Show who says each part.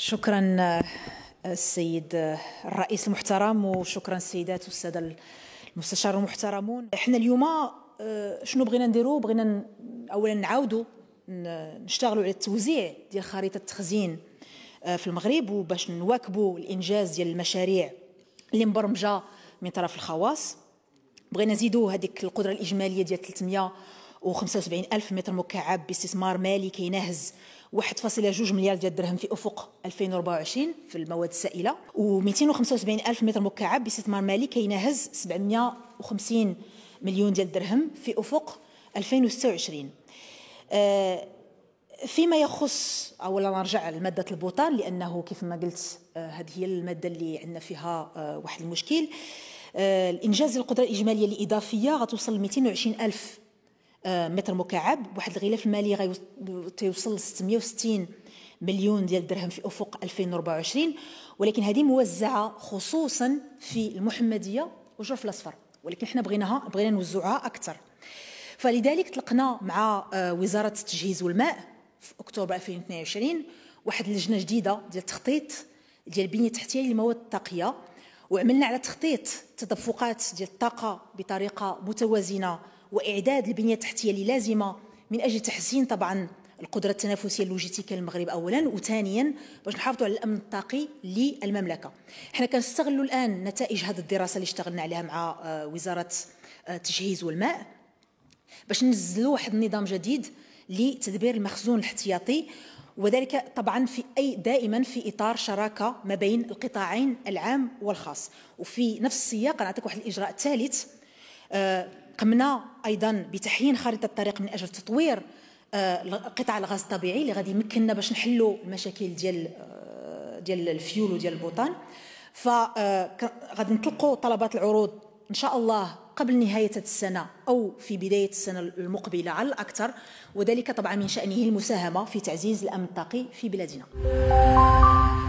Speaker 1: شكرا آه، السيد آه، الرئيس المحترم وشكرا السيدات والساده المستشار المحترمون احنا اليوم آه، شنو بغينا نديرو بغينا اولا نعاودوا نشتغلوا على التوزيع ديال خريطه التخزين في المغرب وباش نواكبوا الانجاز ديال المشاريع اللي مبرمجه من طرف الخواص بغينا نزيدوا هذيك القدره الاجماليه ديال 375 الف متر مكعب باستثمار مالي كينهز كي 1.2 مليار ديال الدرهم في افق 2024 في المواد السائله و275 الف متر مكعب باستثمار مالي كينهز 750 مليون ديال الدرهم في افق 2026 آه، فيما يخص اولا نرجع لماده البوطان لانه كيف ما قلت آه، هذه هي الماده اللي عندنا فيها آه، واحد المشكل الانجاز القدره الاجماليه الاضافيه غتوصل ل 220 الف آه، متر مكعب واحد الغلاف المالي غيوصل ل 660 مليون ديال الدرهم في افق 2024 ولكن هذه موزعه خصوصا في المحمديه وجرف الاصفر ولكن حنا بغيناها بغينا نوزعها اكثر فلذلك طلقنا مع آه، وزاره التجهيز والماء في اكتوبر 2022 واحد اللجنه جديده ديال التخطيط ديال البنيه التحتيه للمواد الطاقيه وعملنا على تخطيط تدفقات ديال الطاقه بطريقه متوازنه واعداد البنيه التحتيه اللازمه من اجل تحسين طبعا القدره التنافسيه اللوجستيكيه للمغرب اولا وثانيا باش نحافظوا على الامن الطاقي للمملكه حنا كنستغلوا الان نتائج هذه الدراسه اللي اشتغلنا عليها مع آه، وزاره آه، التجهيز والماء باش ننزلوا واحد النظام جديد لتدبير المخزون الاحتياطي وذلك طبعا في اي دائما في اطار شراكه ما بين القطاعين العام والخاص وفي نفس السياق نعطيك واحد الاجراء الثالث آه، قمنا ايضا بتحيين خريطه الطريق من اجل تطوير آه، قطاع الغاز الطبيعي اللي غادي يمكننا باش نحلوا المشاكل ديال آه، ديال الفيول وديال ف فغادي آه، نطلقوا طلبات العروض ان شاء الله قبل نهايه السنه او في بدايه السنه المقبله على الاكثر وذلك طبعا من شانه المساهمه في تعزيز الامن الطاقي في بلادنا